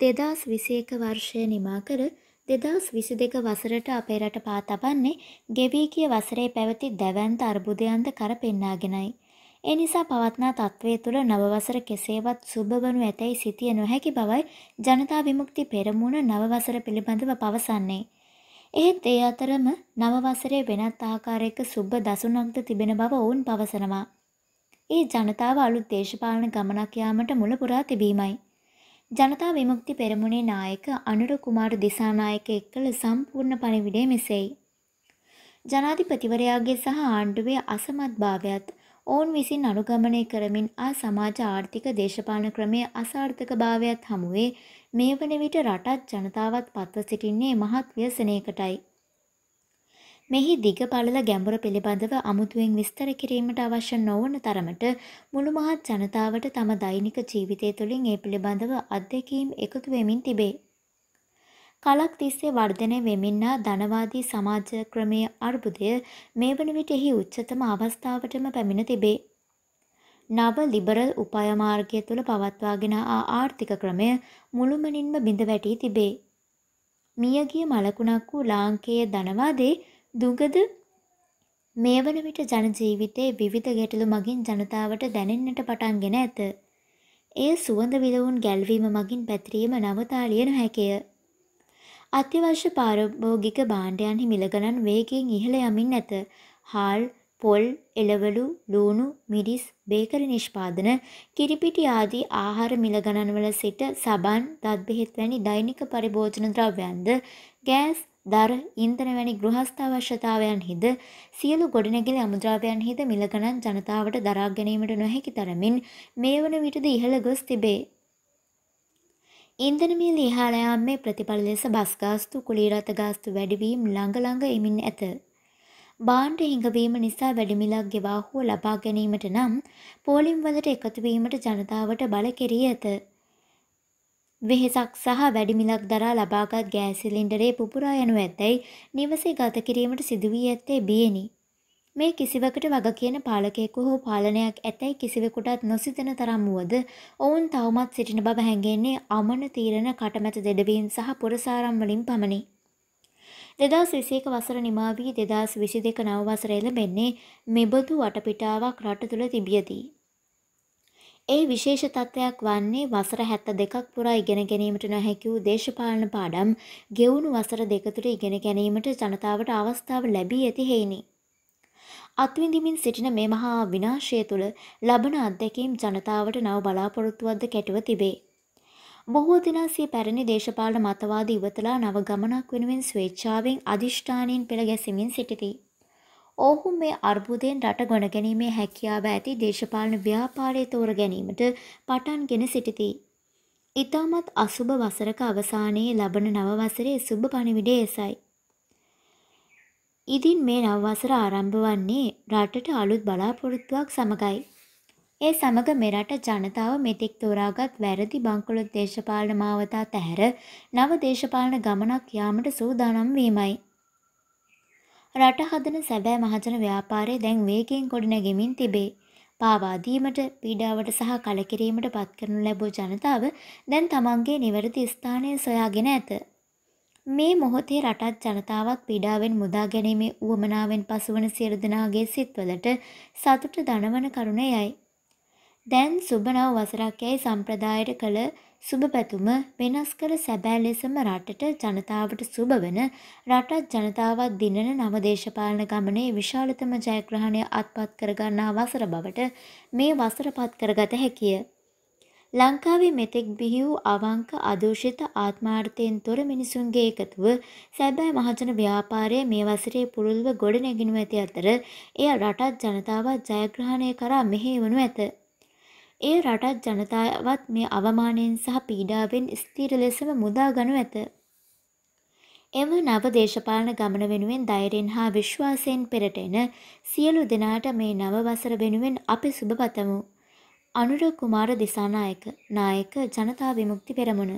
දෙදස් විසේක වර්ෂය නිමා කර දෙදස් විසි දෙක වසරට අපේ රට පා තබන්නේ ගෙවී කිය වසරේ පැවති දැවන්ත අර්බුදයන්ද කර පෙන්නාගෙනයි. එනිසා පවත්නා තත්ත්වය තුළ නවවසර කෙසේවත් සුභ වනු ඇතැයි සිතිය නොහැකි බවයි ජනතා විමුක්ති පෙරමුණ නවවසර පිළිබඳව පවසන්නේ. එහෙත් ඒ අතරම නවවසරේ වෙනත් ආකාරයක සුබ්බ දසුනක්ද තිබෙන බව ඔවුන් පවසනවා. ඒ ජනතාව අලුත් දේශපාලන ගමනක් යාමට මුලපුරා තිබීමයි. ජනතා විමුක්ති පෙරමුණේ නායක අනුර කුමාර දිසානායක එක්කල සම්පූර්ණ පණිවිඩය මෙසේයි. ජනාධිපතිවරයාගේ සහ ආණ්ඩුවේ අසමත්භාවයත් ඔවුන් විසින් අනුගමනය කරමින් ආ සමාජ ආර්ථික දේශපාලන ක්‍රමය අසාර්ථකභාවයත් හමුවේ මේ වන විට රටත් ජනතාවත් පත්ව සිටින්නේ මහත් ව්‍යසනයකටයි. මෙහි දිග පළල ගැඹුර පිළිබඳව අමුතුවෙන් විස්තර කිරීමට අවශ්‍ය නොවන තරමට මුළු මහත් ජනතාවට තම දෛනික ජීවිතය තුළින් ඒ පිළිබඳව අත්දැකීම් එකතු වෙමින් තිබේ. කලක් තිස්සේ වර්ධනය වෙමින්නා ධනවාදී සමාජ ක්‍රමය අර්බුදය මේ වන විට එහි උච්චතම අවස්ථාවටම පැමිණ තිබේ. නව ලිබරල් උපයමාර්ගය තුළ පවත්වාගෙන ආ ආර්ථික ක්‍රමය මුළුමනින්ම බිඳ වැටී තිබේ. මියගිය මලකුණක් වූ ලාංකේය ධනවාදේ දුගද මේ වන විට ජනජීවිතයේ විවිධ ගැටලු මගින් ජනතාවට දැනෙන්නට පටන්ගෙන ඇත. එය සුවඳ විලවුන් ගැල්වීම මගින් පැතිරීම නවතාලිය නොහැකය. අත්‍යවශ්‍ය පාරභෝගික භාණ්ඩයන්හි මිලගණන් වේගෙන් ඉහළ යමින් ඇත. හාල්, පොල්, එළවලු, ලූණු, මිරිස්, බේකරි නිෂ්පාදන, කිරිපිටි ආදී ආහාර මිලගණන්වල සිට සබන්, දත් බෙහෙත් වැනි දෛනික පරිභෝජන ද්‍රව්‍යන්ද, ගෑස්, දර ඉන්ධන වැනි ගෘහස්ථ අවශ්‍යතාවයන්හිද සියලු ගොඩනැගිලි අමුද්‍රව්‍යයන්හිද මිල ගණන් ජනතාවට දරා ගැනීමට නොහැකි තරමින් මේ වන විටද ඉහළ ගොස් තිබේ. ඉන්ධන මිල ඉහළ යාමේ ප්‍රතිඵල ලෙස බස් ගාස්තු කුලී රථ ගාස්තු වැඩිවීම ළඟ ළඟ එමින් ඇත. බාණ්ඩ හිඟවීම නිසා වැඩි මිලක් ගෙවා හෝ ලබා ගැනීමට නම් පෝලිම් වලට එකතු වීමට ජනතාවට බල කෙරී ඇත. වෙහෙසක් සහ වැඩිමිලක් දරා ලබාගත් ගෑස් සිලින්ඩරේ පුපුරා යනු ඇතැයි නිවසේ ගත කිරීමට සිදුවී ඇත්තේ බියෙනි. මේ කිසිවකට වග කියන පාලකයෙකු හෝ පාලනයක් ඇතැයි කිසිවෙකුටත් නොසිතන තරම් වුවද ඔවුන් තවමත් සිටින බව හැඟෙන්නේ අමන තීරණ කටමැත දෙඩවීම් සහ පොරසාරම් වලින් පමණි. දෙදස් විසේක වසර නිමාවී දෙදස් විසි දෙක නවවසර එළඹෙන්නේ මෙබඳු වටපිටාවක් රට තුළ තිබියදී. ඒ විශේෂ තත්ත්වයක් වන්නේ වසර 72ක් පුරා ඉගෙන ගැනීමට නොහැකි වූ දේශපාලන පාඩම් ගෙවුණු වසර දෙක තුළ ඉගෙන ගැනීමට ජනතාවට අවස්ථාව ලැබී ඇති හේිනි. අත්විඳිමින් සිටින මේ මහා විනාශය තුළ ලබන අත්දැකීම් ජනතාවට නව බලාපොරොත්තුවක්ද කැටව තිබේ. බොහෝ දෙනා සිය පැරණි දේශපාලන මතවාද ඉවතලා නව ගමනක් වෙනුවෙන් ස්වේච්ඡාවෙන් අදිෂ්ඨානයෙන් පෙළ ගැසෙමින් සිටිති. ඔවුහු මේ අර්බුදයෙන් රට ගොඩගැනීමේ හැකියාව ඇති දේශපාලන ව්‍යාපාරය තෝර ගැනීමට පටන්ගෙන සිටිති. ඉතාමත් අසුභ වසරක අවසානයේ ලබන නව වසරේ සුබ පණිවිඩය එසයි. ඉදින් මේ නව වසර ආරම්භ වන්නේ රටට අලුත් බලාපොරොත්තුවක් සමගයි. ඒ සමග මෙරට ජනතාව මෙතෙක් තෝරාගත් වැරදි බංකොලොත් දේශපාලන මාවතා තැහැර නව දේශපාලන ගමනක් යාමට සූදානම් වීමයි. රට හදන සැබෑ මහජන ව්‍යාපාරය දැන් වේගයෙන් ගොඩනැගෙමින් තිබේ. පාවා දීමට, පීඩාවට සහ කලකිරීමට පත් කරනු ලැබූ ජනතාව දැන් තමන්ගේ නිවැරදි ස්ථානය සොයාගෙන ඇත. මේ මොහොතේ රටත් ජනතාවත් පීඩාවෙන් මුදා ගැනීමේ උවමනාවෙන් පසුවන සියලු දෙනාගේ සිත්වලට සතුට දනවන කරුණ යයි. දැන් සුබ නව වසරක් යයි සම්ප්‍රදායට කළ සුබ පැතුම වෙනස් කර සැබෑ ලෙසම රටට ජනතාවට සුබ වන රටත් ජනතාවත් දිනන නව දේශපාලන ගමනේ විශාලතම ජයග්‍රහණය අත්පත් කරගන්නා වසර බවට මේ වසර පත් කරගත හැකිය. ලංකාවේ මෙතෙක් බිහි වූ අවංක අදූෂිත ආත්මාර්ථයෙන් තොර මිනිසුන්ගේ එකතුව සැබෑ මහජන ව්‍යාපාරය මේ වසරේ පුරුල්ව ගොඩනැගෙනු ඇති අතර එය රටත් ජනතාවත් ජයග්‍රහණය කරා මෙහෙවනු ඇත. ඒ රටත් ජනතාවත් මේ අවමානයෙන් සහ පීඩාවෙන් ස්ථීර ලෙසම මුදා ගනු ඇත. එම නව දේශපාලන ගමන වෙනුවෙන් ධෛර්යෙන් හා විශ්වාසයෙන් පෙරට එන සියලු දෙනාට මේ නව වසර වෙනුවෙන් අපි සුබ පතමු. අනුර කුමාර දිසානායක නායක ජනතා විමුක්ති පෙරමුණ